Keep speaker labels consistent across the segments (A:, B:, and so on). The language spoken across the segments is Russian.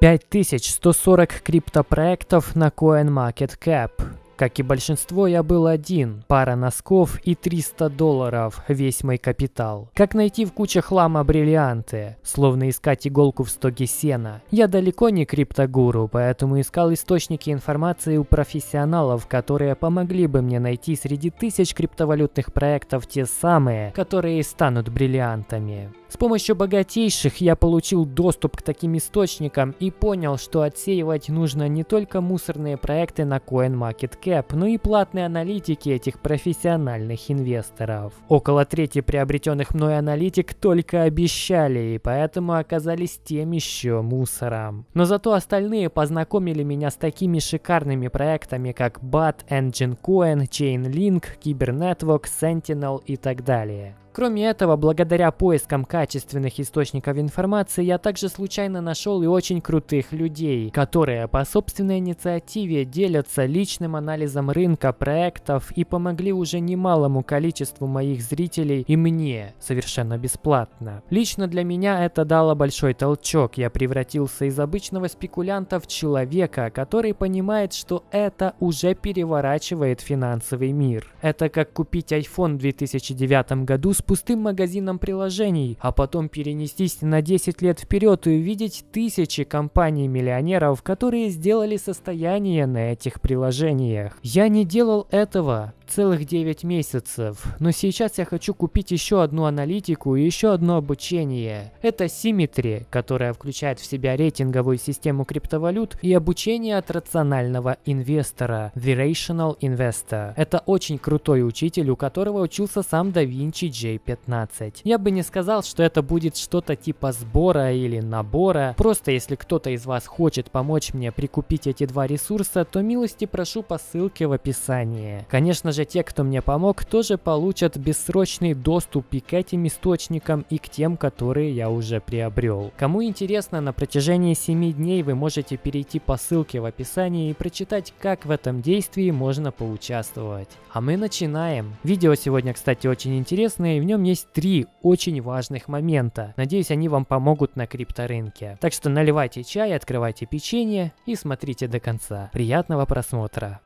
A: 5140 криптопроектов на CoinMarketCap. Как и большинство, я был один. Пара носков и 300 долларов, весь мой капитал. Как найти в куче хлама бриллианты? Словно искать иголку в стоге сена. Я далеко не криптогуру, поэтому искал источники информации у профессионалов, которые помогли бы мне найти среди тысяч криптовалютных проектов те самые, которые станут бриллиантами. С помощью богатейших я получил доступ к таким источникам и понял, что отсеивать нужно не только мусорные проекты на CoinMarketCap, Cap, ну и платные аналитики этих профессиональных инвесторов. Около трети приобретенных мной аналитик только обещали, и поэтому оказались тем еще мусором. Но зато остальные познакомили меня с такими шикарными проектами, как BAT, EngineCoin, Chainlink, Kibernetwork, Sentinel и так далее. Кроме этого, благодаря поискам качественных источников информации, я также случайно нашел и очень крутых людей, которые по собственной инициативе делятся личным анализом рынка, проектов и помогли уже немалому количеству моих зрителей и мне совершенно бесплатно. Лично для меня это дало большой толчок. Я превратился из обычного спекулянта в человека, который понимает, что это уже переворачивает финансовый мир. Это как купить iPhone в 2009 году с пустым магазином приложений, а потом перенестись на 10 лет вперед и увидеть тысячи компаний-миллионеров, которые сделали состояние на этих приложениях. Я не делал этого целых 9 месяцев. Но сейчас я хочу купить еще одну аналитику и еще одно обучение. Это Symmetry, которая включает в себя рейтинговую систему криптовалют и обучение от рационального инвестора, The Rational Investor. Это очень крутой учитель, у которого учился сам да J15. Я бы не сказал, что это будет что-то типа сбора или набора. Просто если кто-то из вас хочет помочь мне прикупить эти два ресурса, то милости прошу по ссылке в описании. Конечно же даже те, кто мне помог, тоже получат бессрочный доступ и к этим источникам, и к тем, которые я уже приобрел. Кому интересно, на протяжении 7 дней вы можете перейти по ссылке в описании и прочитать, как в этом действии можно поучаствовать. А мы начинаем. Видео сегодня, кстати, очень интересное, и в нем есть три очень важных момента. Надеюсь, они вам помогут на крипторынке. Так что наливайте чай, открывайте печенье и смотрите до конца. Приятного просмотра!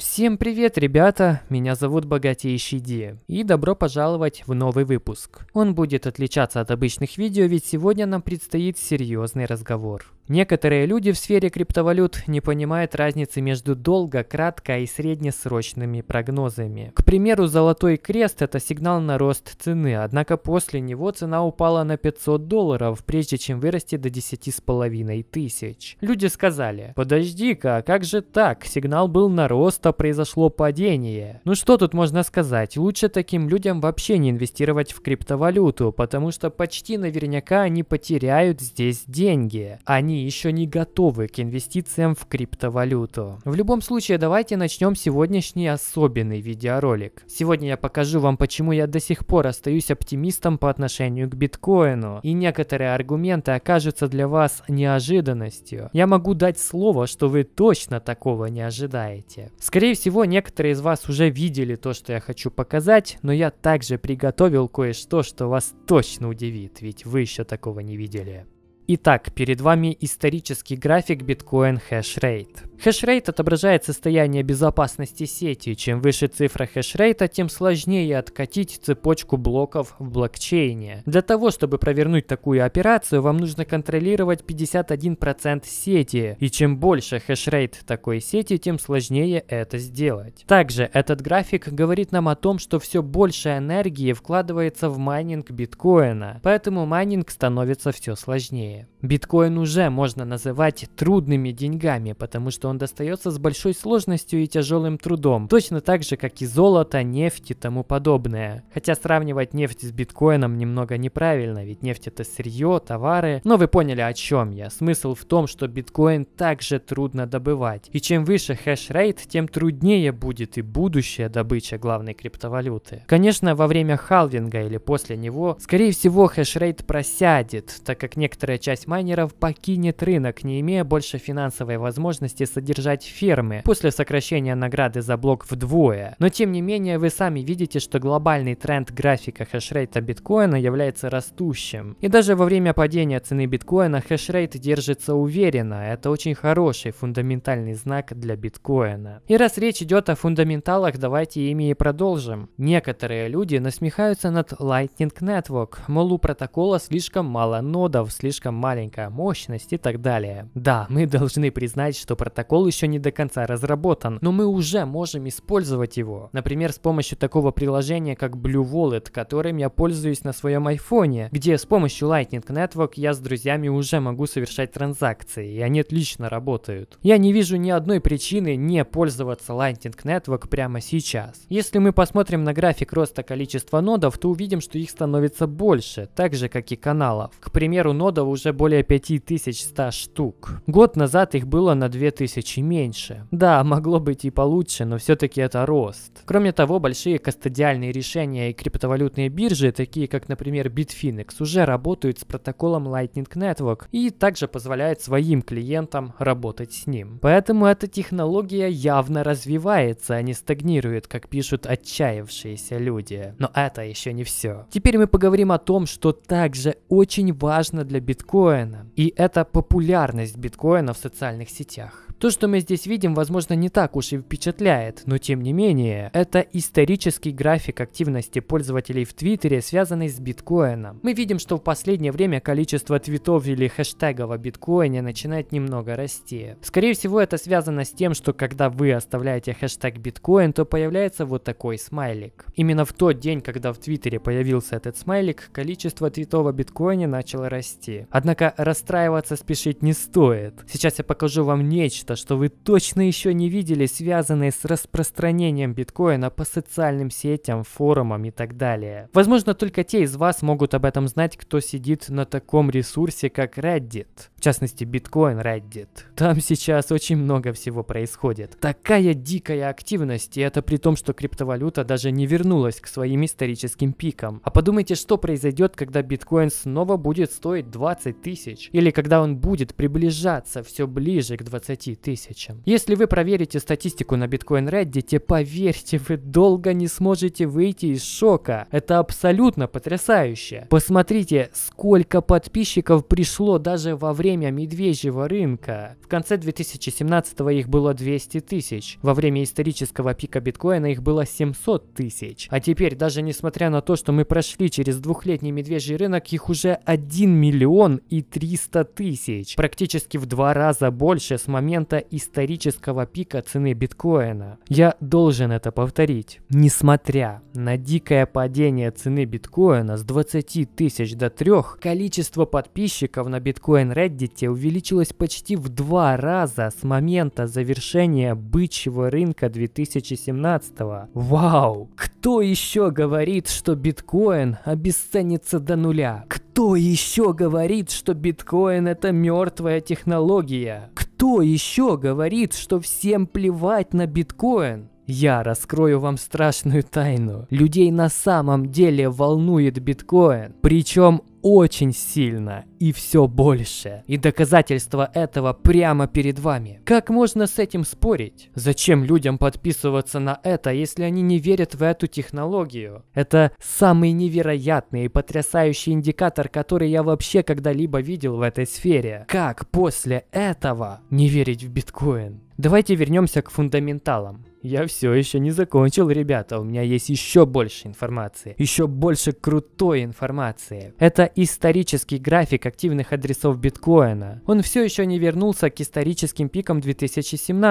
A: Всем привет, ребята! Меня зовут Богатейший Ди, и добро пожаловать в новый выпуск. Он будет отличаться от обычных видео, ведь сегодня нам предстоит серьезный разговор. Некоторые люди в сфере криптовалют не понимают разницы между долго, кратко и среднесрочными прогнозами. К примеру, золотой крест – это сигнал на рост цены, однако после него цена упала на 500 долларов, прежде чем вырасти до 10,5 тысяч. Люди сказали, подожди-ка, как же так? Сигнал был на рост, а произошло падение. Ну что тут можно сказать? Лучше таким людям вообще не инвестировать в криптовалюту, потому что почти наверняка они потеряют здесь деньги. Они еще не готовы к инвестициям в криптовалюту. В любом случае, давайте начнем сегодняшний особенный видеоролик. Сегодня я покажу вам, почему я до сих пор остаюсь оптимистом по отношению к биткоину, и некоторые аргументы окажутся для вас неожиданностью. Я могу дать слово, что вы точно такого не ожидаете. Скорее всего, некоторые из вас уже видели то, что я хочу показать, но я также приготовил кое-что, что вас точно удивит, ведь вы еще такого не видели. Итак, перед вами исторический график Bitcoin hash rate. Hash rate отображает состояние безопасности сети. Чем выше цифра hash rate, тем сложнее откатить цепочку блоков в блокчейне. Для того, чтобы провернуть такую операцию, вам нужно контролировать 51% сети. И чем больше hash хешрейт такой сети, тем сложнее это сделать. Также этот график говорит нам о том, что все больше энергии вкладывается в майнинг биткоина. Поэтому майнинг становится все сложнее важнее. Биткоин уже можно называть трудными деньгами, потому что он достается с большой сложностью и тяжелым трудом, точно так же, как и золото, нефть и тому подобное. Хотя сравнивать нефть с биткоином немного неправильно, ведь нефть это сырье, товары, но вы поняли о чем я. Смысл в том, что биткоин также трудно добывать, и чем выше хэшрейт, тем труднее будет и будущая добыча главной криптовалюты. Конечно, во время халвинга или после него, скорее всего, хэшрейт просядет, так как некоторая часть майнеров покинет рынок, не имея больше финансовой возможности содержать фермы после сокращения награды за блок вдвое. Но тем не менее, вы сами видите, что глобальный тренд графика хешрейта биткоина является растущим. И даже во время падения цены биткоина хешрейт держится уверенно. Это очень хороший фундаментальный знак для биткоина. И раз речь идет о фундаменталах, давайте ими и продолжим. Некоторые люди насмехаются над Lightning Network, мол, у протокола слишком мало нодов, слишком слишком маленькая мощность и так далее. Да, мы должны признать, что протокол еще не до конца разработан, но мы уже можем использовать его. Например, с помощью такого приложения, как Blue Wallet, которым я пользуюсь на своем айфоне, где с помощью Lightning Network я с друзьями уже могу совершать транзакции, и они отлично работают. Я не вижу ни одной причины не пользоваться Lightning Network прямо сейчас. Если мы посмотрим на график роста количества нодов, то увидим, что их становится больше, так же как и каналов. К примеру, нодов уже уже более 5100 штук. Год назад их было на 2000 меньше. Да, могло быть и получше, но все-таки это рост. Кроме того, большие кастодиальные решения и криптовалютные биржи, такие как, например, Bitfinex, уже работают с протоколом Lightning Network и также позволяют своим клиентам работать с ним. Поэтому эта технология явно развивается, а не стагнирует, как пишут отчаявшиеся люди. Но это еще не все. Теперь мы поговорим о том, что также очень важно для биткоина биткоина. И это популярность биткоина в социальных сетях. То, что мы здесь видим, возможно, не так уж и впечатляет, но тем не менее, это исторический график активности пользователей в Твиттере, связанный с биткоином. Мы видим, что в последнее время количество твитов или хэштегов о биткоине начинает немного расти. Скорее всего, это связано с тем, что когда вы оставляете хэштег биткоин, то появляется вот такой смайлик. Именно в тот день, когда в Твиттере появился этот смайлик, количество твитов о биткоине начало расти. Однако расстраиваться спешить не стоит. Сейчас я покажу вам нечто, нечто, что вы точно еще не видели, связанное с распространением биткоина по социальным сетям, форумам и так далее. Возможно, только те из вас могут об этом знать, кто сидит на таком ресурсе, как Reddit. В частности, биткоин Reddit. Там сейчас очень много всего происходит. Такая дикая активность, и это при том, что криптовалюта даже не вернулась к своим историческим пикам. А подумайте, что произойдет, когда биткоин снова будет стоить 20 тысяч, или когда он будет приближаться все ближе к 20 тысячам. Если вы проверите статистику на Bitcoin Reddit, поверьте, вы долго не сможете выйти из шока. Это абсолютно потрясающе. Посмотрите, сколько подписчиков пришло даже во время медвежьего рынка. В конце 2017 их было 200 тысяч. Во время исторического пика биткоина их было 700 тысяч. А теперь, даже несмотря на то, что мы прошли через двухлетний медвежий рынок, их уже 1 миллион и 300 тысяч. Практически в два раза больше с момента момента исторического пика цены биткоина. Я должен это повторить. Несмотря на дикое падение цены биткоина с 20 тысяч до 3, количество подписчиков на биткоин Reddit увеличилось почти в два раза с момента завершения бычьего рынка 2017. Вау! Кто еще говорит, что биткоин обесценится до нуля? Кто кто еще говорит, что биткоин это мертвая технология? Кто еще говорит, что всем плевать на биткоин? Я раскрою вам страшную тайну. Людей на самом деле волнует биткоин. Причем очень сильно и все больше. И доказательства этого прямо перед вами. Как можно с этим спорить? Зачем людям подписываться на это, если они не верят в эту технологию? Это самый невероятный и потрясающий индикатор, который я вообще когда-либо видел в этой сфере. Как после этого не верить в биткоин? Давайте вернемся к фундаменталам. Я все еще не закончил, ребята. У меня есть еще больше информации. Еще больше крутой информации. Это исторический график активных адресов биткоина. Он все еще не вернулся к историческим пикам 2017 года,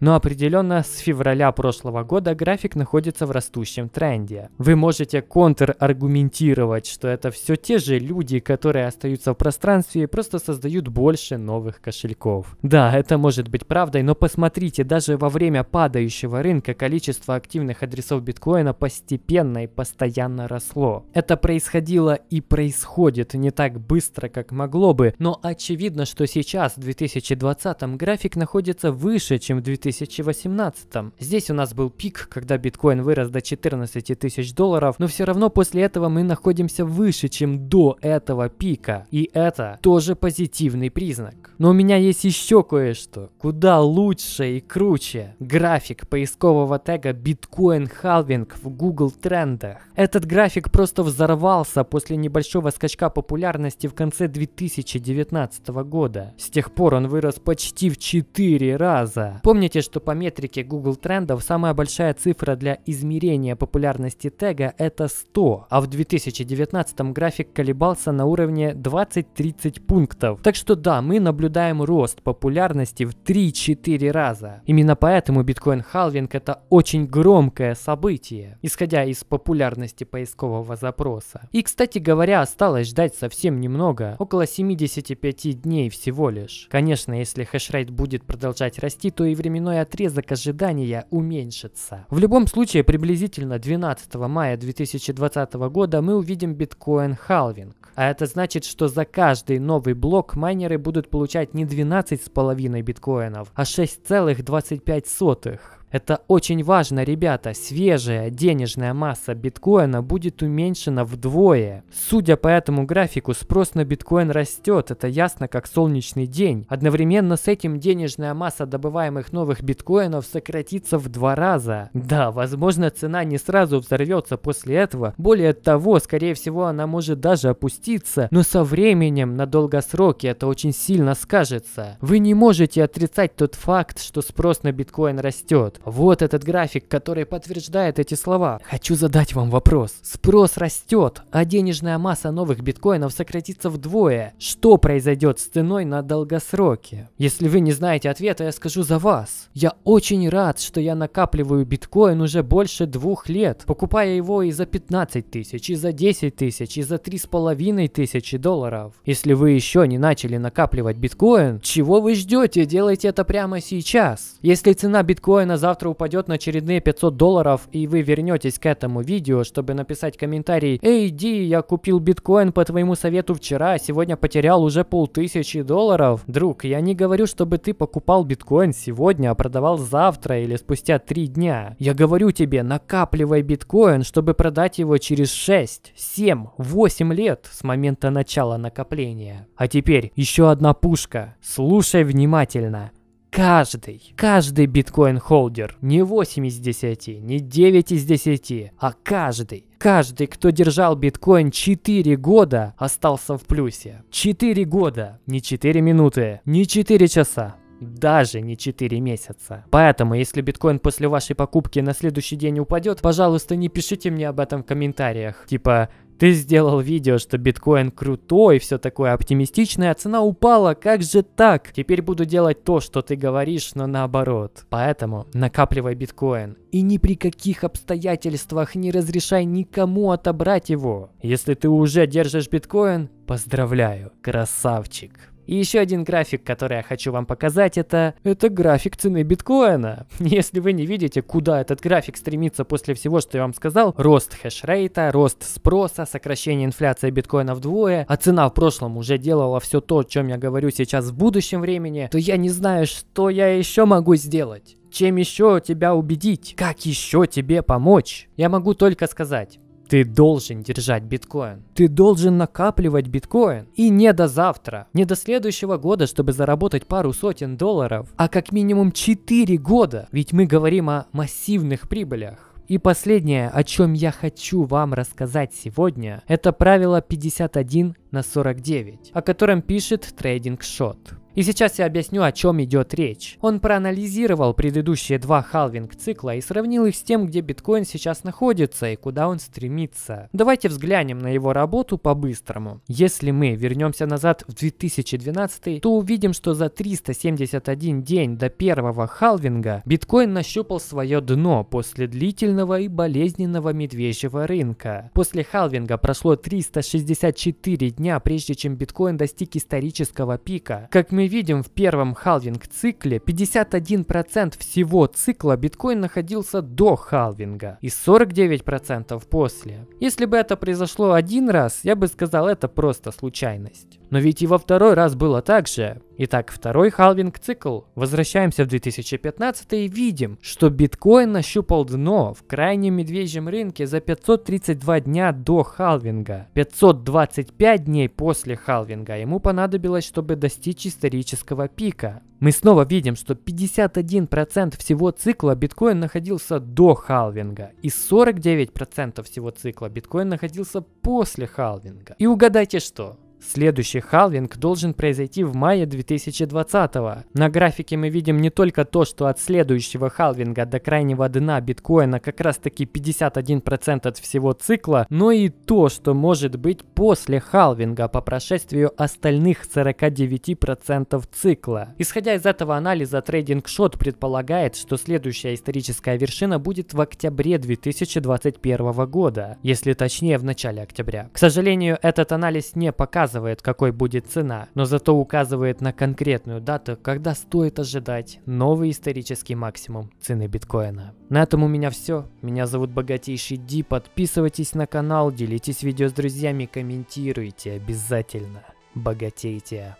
A: но определенно с февраля прошлого года график находится в растущем тренде. Вы можете контраргументировать, что это все те же люди, которые остаются в пространстве и просто создают больше новых кошельков. Да, это может быть правдой, но посмотрите, даже во время падающего рынка количество активных адресов биткоина постепенно и постоянно росло. Это происходило и происходит происходит не так быстро, как могло бы, но очевидно, что сейчас, в 2020, график находится выше, чем в 2018. Здесь у нас был пик, когда биткоин вырос до 14 тысяч долларов, но все равно после этого мы находимся выше, чем до этого пика. И это тоже позитивный признак. Но у меня есть еще кое-что. Куда лучше и круче. График поискового тега биткоин халвинг в Google трендах. Этот график просто взорвался после небольшого скачивания скачка популярности в конце 2019 года. С тех пор он вырос почти в 4 раза. Помните, что по метрике Google Трендов самая большая цифра для измерения популярности тега это 100, а в 2019 график колебался на уровне 20-30 пунктов. Так что да, мы наблюдаем рост популярности в 3-4 раза. Именно поэтому биткоин халвинг это очень громкое событие, исходя из популярности поискового запроса. И, кстати говоря, осталось Осталось ждать совсем немного, около 75 дней всего лишь. Конечно, если хешрейт будет продолжать расти, то и временной отрезок ожидания уменьшится. В любом случае, приблизительно 12 мая 2020 года мы увидим биткоин халвинг. А это значит, что за каждый новый блок майнеры будут получать не 12,5 биткоинов, а 6,25. Это очень важно, ребята. Свежая денежная масса биткоина будет уменьшена вдвое. Судя по этому графику, спрос на биткоин растет. Это ясно как солнечный день. Одновременно с этим денежная масса добываемых новых биткоинов сократится в два раза. Да, возможно, цена не сразу взорвется после этого. Более того, скорее всего, она может даже опуститься. Но со временем, на долгосроке, это очень сильно скажется. Вы не можете отрицать тот факт, что спрос на биткоин растет. Типа, вот этот график, который подтверждает эти слова. Хочу задать вам вопрос. Спрос растет, а денежная масса новых биткоинов сократится вдвое. Что произойдет с ценой на долгосроке? Если вы не знаете ответа, я скажу за вас. Я очень рад, что я накапливаю биткоин уже больше двух лет, покупая его и за 15 тысяч, и за 10 тысяч, и за три с половиной тысячи долларов. Если вы еще не начали накапливать биткоин, чего вы ждете? Делайте это прямо сейчас. Если цена биткоина завтра завтра упадет на очередные 500 долларов, и вы вернетесь к этому видео, чтобы написать комментарий «Эй, Ди, я купил биткоин по твоему совету вчера, а сегодня потерял уже полтысячи долларов». Друг, я не говорю, чтобы ты покупал биткоин сегодня, а продавал завтра или спустя 3 дня. Я говорю тебе, накапливай биткоин, чтобы продать его через 6, 7, 8 лет с момента начала накопления. А теперь еще одна пушка. Слушай внимательно каждый, каждый биткоин-холдер, не 8 из 10, не 9 из 10, а каждый, каждый, кто держал биткоин 4 года, остался в плюсе. 4 года, не 4 минуты, не 4 часа, даже не 4 месяца. Поэтому, если биткоин после вашей покупки на следующий день упадет, пожалуйста, не пишите мне об этом в комментариях. Типа, ты сделал видео, что биткоин крутой, все такое оптимистичное, а цена упала, как же так? Теперь буду делать то, что ты говоришь, но наоборот. Поэтому накапливай биткоин. И ни при каких обстоятельствах не разрешай никому отобрать его. Если ты уже держишь биткоин, поздравляю, красавчик. И еще один график, который я хочу вам показать, это, это график цены биткоина. Если вы не видите, куда этот график стремится после всего, что я вам сказал, рост хешрейта, рост спроса, сокращение инфляции биткоина вдвое, а цена в прошлом уже делала все то, о чем я говорю сейчас в будущем времени, то я не знаю, что я еще могу сделать. Чем еще тебя убедить? Как еще тебе помочь? Я могу только сказать, ты должен держать биткоин. Ты должен накапливать биткоин. И не до завтра, не до следующего года, чтобы заработать пару сотен долларов, а как минимум 4 года. Ведь мы говорим о массивных прибылях. И последнее, о чем я хочу вам рассказать сегодня, это правило 51 на 49, о котором пишет Trading Shot. И сейчас я объясню, о чем идет речь. Он проанализировал предыдущие два халвинг-цикла и сравнил их с тем, где биткоин сейчас находится и куда он стремится. Давайте взглянем на его работу по-быстрому. Если мы вернемся назад в 2012, то увидим, что за 371 день до первого халвинга биткоин нащупал свое дно после длительного и болезненного медвежьего рынка. После халвинга прошло 364 дня, прежде чем биткоин достиг исторического пика. Как мы мы видим в первом халвинг-цикле, 51% всего цикла биткоин находился до халвинга и 49% после. Если бы это произошло один раз, я бы сказал, это просто случайность. Но ведь и во второй раз было так же. Итак, второй халвинг цикл. Возвращаемся в 2015 и видим, что биткоин нащупал дно в крайнем медвежьем рынке за 532 дня до халвинга. 525 дней после халвинга ему понадобилось, чтобы достичь исторического пика. Мы снова видим, что 51% всего цикла биткоин находился до халвинга и 49% всего цикла биткоин находился после халвинга. И угадайте что? Следующий халвинг должен произойти в мае 2020 -го. На графике мы видим не только то, что от следующего халвинга до крайнего дна биткоина как раз таки 51% от всего цикла, но и то, что может быть после халвинга по прошествию остальных 49% цикла. Исходя из этого анализа, трейдинг Shot предполагает, что следующая историческая вершина будет в октябре 2021 года, если точнее в начале октября. К сожалению, этот анализ не показывает указывает, какой будет цена, но зато указывает на конкретную дату, когда стоит ожидать новый исторический максимум цены биткоина. На этом у меня все. Меня зовут Богатейший Ди. Подписывайтесь на канал, делитесь видео с друзьями, комментируйте обязательно. Богатейте.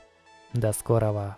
A: До скорого.